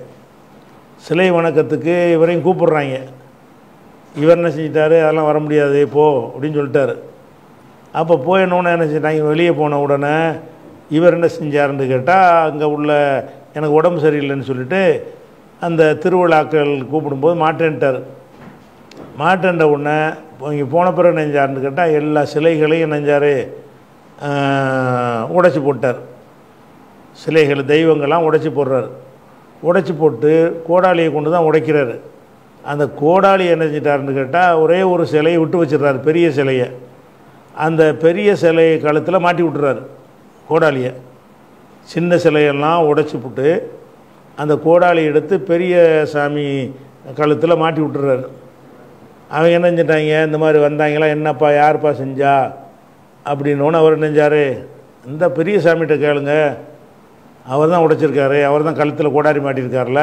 சிலை வணக்கத்துக்கு இவரையும் கூப்பிடுறாங்க இவர் என்ன செஞ்சிட்டாரு அதெல்லாம் வர முடியாது போ அப்படின்னு சொல்லிட்டாரு அப்போ போயிடணுன்னு என்ன செஞ்சாங்க வெளியே போன உடனே இவர் என்ன செஞ்சாருன்னு கேட்டால் அங்கே உள்ள எனக்கு உடம்பு சரியில்லைன்னு சொல்லிட்டு அந்த திருவிழாக்கள் கூப்பிடும்போது மாட்டேன்ட்டார் மாட்டேன்ட்ட உடனே இங்கே போன பிறகு நெஞ்சாருன்னு கேட்டால் எல்லா சிலைகளையும் நெஞ்சார் உடைச்சி போட்டார் சிலைகள் தெய்வங்கள்லாம் உடைச்சி போடுறார் உடைச்சி போட்டு கோடாலியை கொண்டு தான் உடைக்கிறாரு அந்த கோடாளி என்ன செஞ்சிட்டாருன்னு கேட்டால் ஒரே ஒரு சிலையை விட்டு வச்சிடுறாரு பெரிய சிலையை அந்த பெரிய சிலையை காலத்தில் மாட்டி விட்டுறாரு கோடாளியை சின்ன சிலையெல்லாம் உடைச்சி விட்டு அந்த கோடாளி எடுத்து பெரிய சாமி கழுத்தில் மாட்டி விட்டுறாரு அவங்க என்ன செஞ்சிட்டாங்க இந்த மாதிரி வந்தாங்களா என்னப்பா யார்ப்பா செஞ்சா அப்படின்னோன்னு அவர் நினைஞ்சார் இந்த பெரிய சாமிகிட்ட கேளுங்க அவர் தான் உடைச்சிருக்காரு அவர் தான் கழுத்தில் கோடாரி மாட்டியிருக்காருல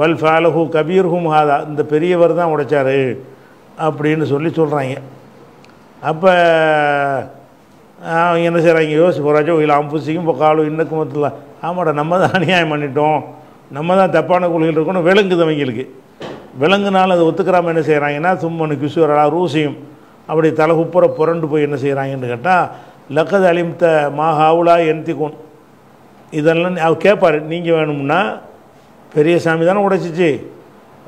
பல் கபீர் கபீர்ஹும் ஹாதா இந்த பெரியவர் தான் உடைச்சார் அப்படின்னு சொல்லி சொல்கிறாங்க அப்போ அவங்க என்ன செய்கிறாங்க யோசிச்சு போகிறாச்சோ இல்லை அம்புசிக்கும் இப்போ காலும் இன்னக்கும் மத்தில ஆமாடா நம்ம தான் அநியாயம் பண்ணிட்டோம் நம்ம தான் தப்பான கொள்கையில் இருக்கணும் விலங்குது அவங்களுக்கு விலங்குனாலும் அதை ஒத்துக்கிறாமல் என்ன செய்கிறாங்கன்னா சும்மனு கிஷோரா ரூசியும் அப்படி தலை உப்புற புரண்டு போய் என்ன செய்கிறாங்கன்னு கேட்டால் லக்கது அழிமுத்த மாஹாவுலா ஹாவுலா இதெல்லாம் அவர் கேட்பார் நீங்கள் வேணும்னா பெரிய சாமி தானே உடைச்சிச்சு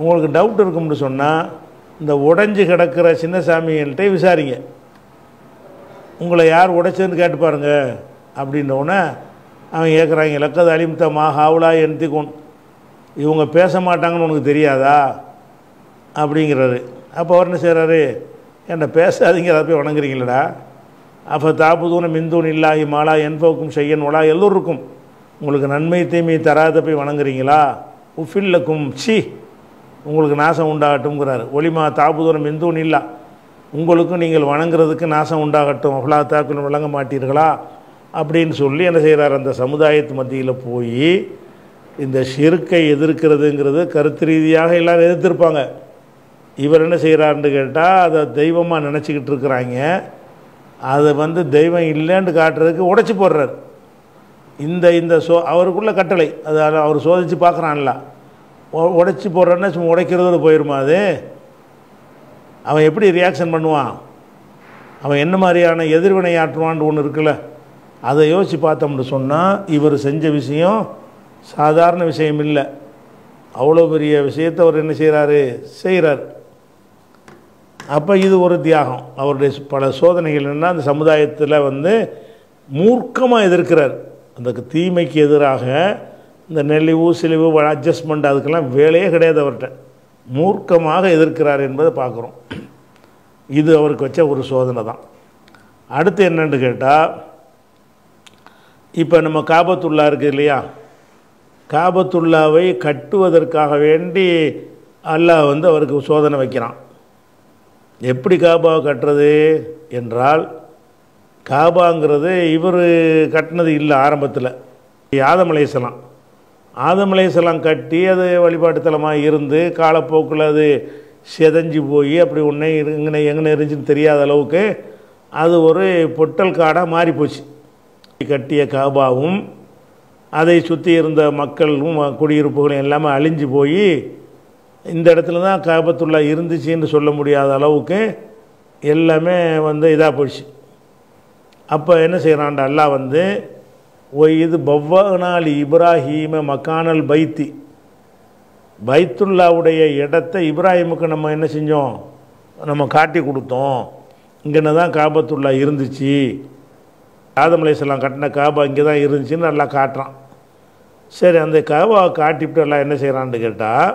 உங்களுக்கு டவுட் இருக்கும்னு சொன்னால் இந்த உடைஞ்சு கிடக்கிற சின்ன சாமிகள்கிட்ட விசாரிங்க உங்களை யார் உடைச்சதுன்னு கேட்டு பாருங்கள் அப்படின்னோடனே அவன் கேட்குறாங்க லக்கது அலிமுத்தமாக ஹாவுலா என்த்திக்கோன் இவங்க பேச மாட்டாங்கன்னு உனக்கு தெரியாதா அப்படிங்கிறாரு அப்போ அவர் என்ன செய்கிறாரு என்னை பேசாதீங்க அதை போய் வணங்குறீங்களடா அப்போ தாப்புதூன மிந்தூன் இல்லாகி மாலா என்போக்கும் செய்யன் ஒலா எல்லோருக்கும் உங்களுக்கு நன்மை தீமையை தராத போய் வணங்குறீங்களா உஃபில்லக்கும் சி உங்களுக்கு நாசம் உண்டாகட்டும்ங்கிறார் ஒளிமா தாபுதூரம் எந்தூன் இல்லை உங்களுக்கும் நீங்கள் வணங்குறதுக்கு நாசம் உண்டாகட்டும் அஃப்லா தாக்குன்னு விளங்க மாட்டீர்களா அப்படின்னு சொல்லி என்ன செய்கிறார் அந்த சமுதாயத்து மத்தியில் போய் இந்த ஷிர்க்கை எதிர்க்கிறதுங்கிறது கருத்து ரீதியாக எல்லோரும் எதிர்த்திருப்பாங்க இவர் என்ன செய்கிறாருன்னு கேட்டால் அதை தெய்வமாக நினச்சிக்கிட்டு இருக்கிறாங்க அதை வந்து தெய்வம் இல்லைன்னு காட்டுறதுக்கு உடச்சி போடுறார் இந்த இந்த சோ அவருக்குள்ள கட்டளை அது அவர் சோதித்து பார்க்குறான்ல உடைச்சி போடுறன்னா சும்மா உடைக்கிறதோடு போயிடுமா அது அவன் எப்படி ரியாக்ஷன் பண்ணுவான் அவன் என்ன மாதிரியான எதிர்வினை ஆற்றுவான்னு ஒன்று இருக்குல்ல அதை யோசித்து பார்த்தோம்னு சொன்னால் இவர் செஞ்ச விஷயம் சாதாரண விஷயம் இல்லை அவ்வளோ பெரிய விஷயத்தை அவர் என்ன செய்கிறாரு செய்கிறார் அப்போ இது ஒரு தியாகம் அவருடைய பல சோதனைகள் என்ன அந்த சமுதாயத்தில் வந்து மூர்க்கமாக எதிர்க்கிறார் அந்த தீமைக்கு எதிராக இந்த நெளிவு சிலிவு அட்ஜஸ்ட்மெண்ட் அதுக்கெல்லாம் வேலையே கிடையாது அவர்கிட்ட மூர்க்கமாக எதிர்க்கிறார் என்பதை பார்க்குறோம் இது அவருக்கு வச்ச ஒரு சோதனை தான் அடுத்து என்னென்னு கேட்டால் இப்போ நம்ம காபத்துள்ளா இருக்குது இல்லையா காபத்துள்ளாவை கட்டுவதற்காக வேண்டி அல்லாஹ் வந்து அவருக்கு சோதனை வைக்கிறான் எப்படி காபாவை கட்டுறது என்றால் காபாங்கிறது இவர் கட்டினது இல்லை ஆரம்பத்தில் ஆதமலேசலாம் ஆதமலேசலாம் கட்டி அது வழிபாட்டு தலமாக இருந்து காலப்போக்கில் அது செதஞ்சு போய் அப்படி ஒன்றே எங்கன எங்கே இருந்துச்சுன்னு தெரியாத அளவுக்கு அது ஒரு பொட்டல் காடாக மாறிப்போச்சு கட்டிய காபாவும் அதை சுற்றி இருந்த மக்களும் குடியிருப்புகளும் எல்லாமே அழிஞ்சு போய் இந்த இடத்துல தான் காபத்துள்ளா இருந்துச்சுன்னு சொல்ல முடியாத அளவுக்கு எல்லாமே வந்து இதாக போயிடுச்சு அப்போ என்ன செய்கிறான்டா அல்லா வந்து ஒய் இது பவ்வானாலி இப்ராஹீம மக்கானல் பைத்தி பைத்துல்லாவுடைய இடத்தை இப்ராஹிமுக்கு நம்ம என்ன செஞ்சோம் நம்ம காட்டி கொடுத்தோம் இங்கே தான் காபத்துல்லா இருந்துச்சு ஆதம் அலையாம் கட்டின காபா இங்கே தான் இருந்துச்சுன்னு நல்லா காட்டுறான் சரி அந்த காபாவை காட்டிவிட்டு எல்லாம் என்ன செய்கிறான்னு கேட்டால்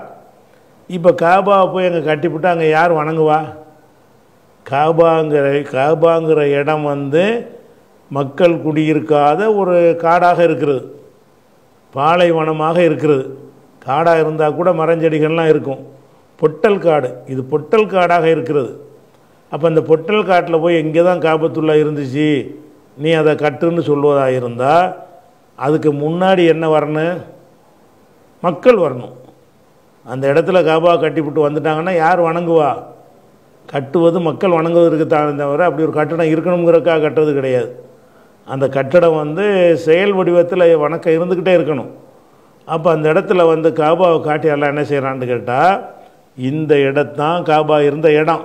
இப்போ காபாவை போய் அங்கே கட்டிவிட்டு அங்கே யார் வணங்குவா காபாங்கிற காபாங்கிற இடம் வந்து மக்கள் குடியிருக்காத ஒரு காடாக இருக்கிறது பாலைவனமாக இருக்கிறது காடாக இருந்தால் கூட மரஞ்செடிகள்லாம் இருக்கும் பொட்டல் காடு இது பொட்டல் காடாக இருக்கிறது அப்போ அந்த பொட்டல் காட்டில் போய் எங்கே தான் காபத்துள்ளா இருந்துச்சு நீ அதை கட்டுன்னு சொல்லுவதாக இருந்தால் அதுக்கு முன்னாடி என்ன வரணும் மக்கள் வரணும் அந்த இடத்துல காபா கட்டிவிட்டு வந்துட்டாங்கன்னா யார் வணங்குவா கட்டுவது மக்கள் வணங்குவதற்கு தான் தவிர அப்படி ஒரு கட்டணம் இருக்கணுங்கிறக்காக கட்டுறது கிடையாது அந்த கட்டடம் வந்து செயல் வடிவத்தில் வணக்கம் இருந்துக்கிட்டே இருக்கணும் அப்போ அந்த இடத்துல வந்து காபாவை காட்டி எல்லாம் என்ன செய்கிறான்னு கேட்டால் இந்த இடத்தான் காபா இருந்த இடம்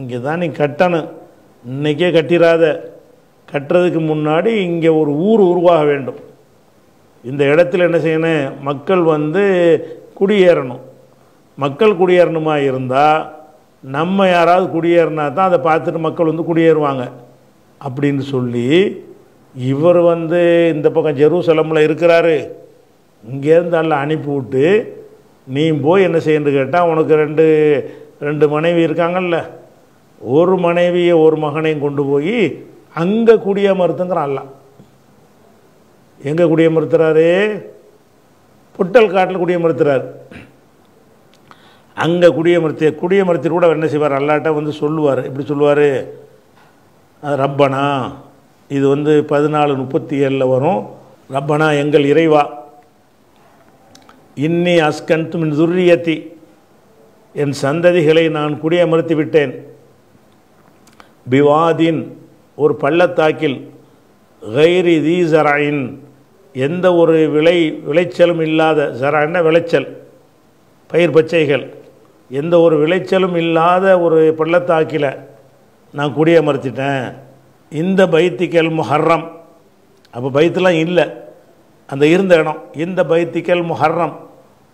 இங்கே தான் நீ கட்டணும் இன்றைக்கே கட்டிடாத கட்டுறதுக்கு முன்னாடி இங்கே ஒரு ஊர் உருவாக வேண்டும் இந்த இடத்துல என்ன செய்யணும் மக்கள் வந்து குடியேறணும் மக்கள் குடியேறணுமா இருந்தால் நம்ம யாராவது குடியேறினா தான் அதை பார்த்துட்டு மக்கள் வந்து குடியேறுவாங்க அப்படின்னு சொல்லி இவர் வந்து இந்த பக்கம் ஜெருசலமில் இருக்கிறாரு இங்கேருந்து அல்ல அனுப்பிவிட்டு நீ போய் என்ன செய்யணும் கேட்டால் உனக்கு ரெண்டு ரெண்டு மனைவி இருக்காங்கல்ல ஒரு மனைவியை ஒரு மகனையும் கொண்டு போய் அங்கே குடியமர்த்துங்கிறான் அல்ல எங்கே மறுத்துறாரு புட்டல் காட்டில் மறுத்துறாரு அங்கே குடிய குடியமர்த்தி கூட என்ன செய்வார் அல்லாட்ட வந்து சொல்லுவார் இப்படி சொல்லுவார் ரப்பனா இது வந்து பதினாலு முப்பத்தி ஏழில் வரும் ரப்பனா எங்கள் இறைவா இன்னி அஸ்கந்த் மின் துர்ரியத்தி என் சந்ததிகளை நான் குடியமர்த்தி விட்டேன் பிவாதின் ஒரு பள்ளத்தாக்கில் கைரி தி ஜராயின் எந்த ஒரு விளை விளைச்சலும் இல்லாத ஜரான்னா விளைச்சல் பயிர் பச்சைகள் எந்த ஒரு விளைச்சலும் இல்லாத ஒரு பள்ளத்தாக்கில் நான் குடியமர்த்திட்டேன் இந்த பைத்திக்கல் முஹர்ரம் அப்போ பைத்தெலாம் இல்லை அந்த இருந்த இடம் இந்த பைத்திக்கல் முஹர்ரம்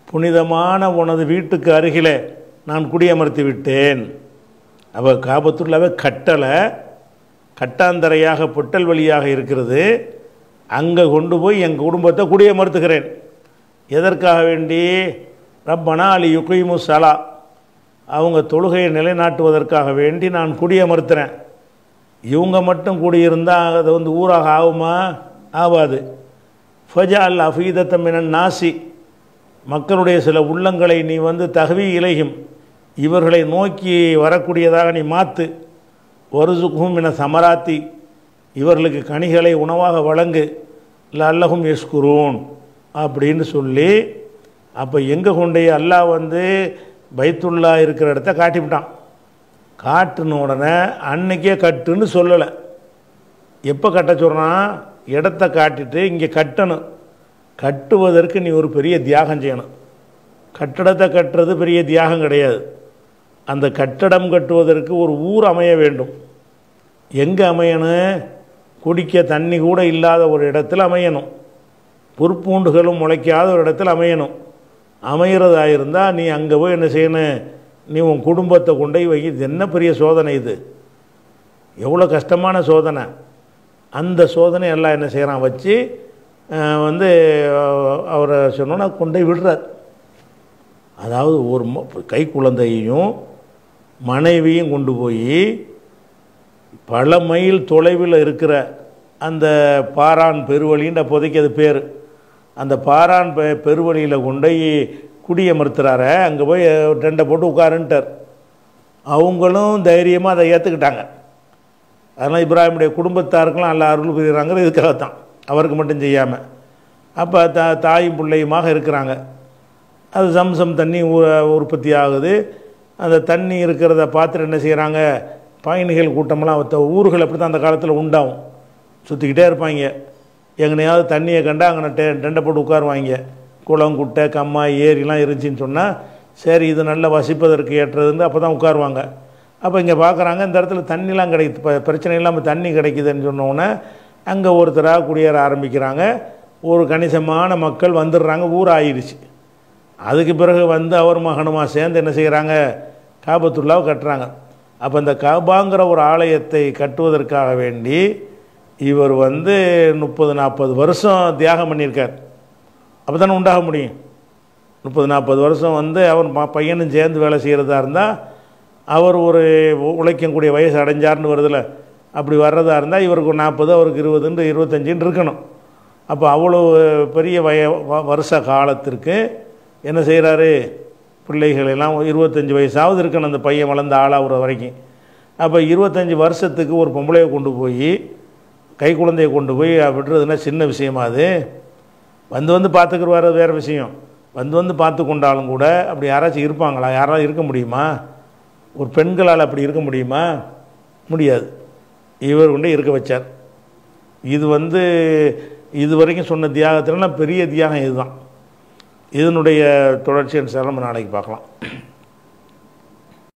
புனிதமான உனது வீட்டுக்கு அருகிலே நான் குடியமர்த்தி விட்டேன் அப்போ காபத்துள்ளாவே கட்டளை கட்டாந்தரையாக பொட்டல் வழியாக இருக்கிறது அங்கே கொண்டு போய் எங்கள் குடும்பத்தை குடியமர்த்துகிறேன் எதற்காக வேண்டி ரப்பனா அலி யுகிமு சலா அவங்க தொழுகையை நிலைநாட்டுவதற்காக வேண்டி நான் குடியமர்த்துறேன் இவங்க மட்டும் கூடியிருந்தால் அதை வந்து ஊராக ஆகுமா ஆகாது ஃபஜா அல் அஃபீதத்தமினன் நாசி மக்களுடைய சில உள்ளங்களை நீ வந்து தகவி இலையும் இவர்களை நோக்கி வரக்கூடியதாக நீ மாற்று வருசுகும் என சமராத்தி இவர்களுக்கு கனிகளை உணவாக வழங்கு லல்லகும் எஸ்குரூன் அப்படின்னு சொல்லி அப்போ எங்கே கொண்டே அல்லாஹ் வந்து பைத்துல்லா இருக்கிற இடத்த காட்டிவிட்டான் காட்டுன உடனே அன்னைக்கே கட்டுன்னு சொல்லலை எப்போ கட்ட சொல்கிறான் இடத்த காட்டிட்டு இங்கே கட்டணும் கட்டுவதற்கு நீ ஒரு பெரிய தியாகம் செய்யணும் கட்டடத்தை கட்டுறது பெரிய தியாகம் கிடையாது அந்த கட்டடம் கட்டுவதற்கு ஒரு ஊர் அமைய வேண்டும் எங்கே அமையணும் குடிக்க தண்ணி கூட இல்லாத ஒரு இடத்துல அமையணும் பொறுப்பூண்டுகளும் முளைக்காத ஒரு இடத்துல அமையணும் அமைகிறதா இருந்தால் நீ அங்கே போய் என்ன செய்யணும் நீ உன் குடும்பத்தை கொண்டு வை இது என்ன பெரிய சோதனை இது எவ்வளோ கஷ்டமான சோதனை அந்த சோதனை எல்லாம் என்ன செய்கிறான் வச்சு வந்து அவரை சொன்னோன்னா கொண்டே விடுறார் அதாவது ஒரு கை குழந்தையையும் மனைவியும் கொண்டு போய் பல மைல் தொலைவில் இருக்கிற அந்த பாரான் பெருவழின்ற அப்போதைக்கு அது பேர் அந்த பாரான் பெ பெருவழியில் கொண்டு குடியமர்த்துறாரு அங்கே போய் டெண்டை போட்டு உட்காருன்ட்டார் அவங்களும் தைரியமாக அதை ஏற்றுக்கிட்டாங்க அதனால் இப்ராஹிமுடைய குடும்பத்தாருக்கெல்லாம் நல்லா அருள் புரியுறாங்க இதுக்காக தான் அவருக்கு மட்டும் செய்யாமல் அப்போ தா தாயும் பிள்ளையுமாக இருக்கிறாங்க அது சம்சம் தண்ணி உற்பத்தி ஆகுது அந்த தண்ணி இருக்கிறத பார்த்துட்டு என்ன செய்கிறாங்க பயணிகள் கூட்டமெல்லாம் ஊர்கள் அப்படி தான் அந்த காலத்தில் உண்டாகும் சுற்றிக்கிட்டே இருப்பாங்க எங்கனையாவது தண்ணியை கண்டா அங்கே டெண்டை போட்டு உட்காருவாங்க குளம் குட்டை கம்மாய் ஏரிலாம் இருந்துச்சின்னு சொன்னால் சரி இது நல்லா வசிப்பதற்கு ஏற்றதுன்னு அப்போ தான் உட்காருவாங்க அப்போ இங்கே பார்க்குறாங்க இந்த இடத்துல தண்ணிலாம் கிடைக்குது இப்போ பிரச்சனை இல்லாமல் தண்ணி கிடைக்குதுன்னு சொன்னோன்னே அங்கே ஒருத்தராக குடியேற ஆரம்பிக்கிறாங்க ஒரு கணிசமான மக்கள் வந்துடுறாங்க ஊர் ஆயிடுச்சு அதுக்கு பிறகு வந்து அவர் மகனுமா சேர்ந்து என்ன செய்கிறாங்க காபத்துள்ளாவை கட்டுறாங்க அப்போ இந்த காபாங்கிற ஒரு ஆலயத்தை கட்டுவதற்காக வேண்டி இவர் வந்து முப்பது நாற்பது வருஷம் தியாகம் பண்ணியிருக்கார் அப்போ தானே உண்டாக முடியும் முப்பது நாற்பது வருஷம் வந்து அவர் பையனும் சேர்ந்து வேலை செய்கிறதா இருந்தால் அவர் ஒரு உழைக்கக்கூடிய வயசு அடைஞ்சார்னு வருதில்ல அப்படி வர்றதா இருந்தால் இவருக்கு நாற்பது அவருக்கு இருபதுன்னு இருபத்தஞ்சுன்னு இருக்கணும் அப்போ அவ்வளோ பெரிய வய வருஷ காலத்திற்கு என்ன செய்கிறாரு பிள்ளைகள் எல்லாம் இருபத்தஞ்சி வயசாவது இருக்கணும் அந்த பையன் வளர்ந்த ஆளாகிற வரைக்கும் அப்போ இருபத்தஞ்சி வருஷத்துக்கு ஒரு பொம்பளையை கொண்டு போய் கை குழந்தையை கொண்டு போய் விடுறதுன்னா சின்ன விஷயமா அது வந்து வந்து பார்த்துக்குருவார் வேறு விஷயம் வந்து வந்து பார்த்து கொண்டாலும் கூட அப்படி யாராச்சும் இருப்பாங்களா யாராவது இருக்க முடியுமா ஒரு பெண்களால் அப்படி இருக்க முடியுமா முடியாது இவர் கொண்டே இருக்க வச்சார் இது வந்து இது வரைக்கும் சொன்ன தியாகத்தில் பெரிய தியாகம் இதுதான் இதனுடைய என்று சார் நம்ம நாளைக்கு பார்க்கலாம்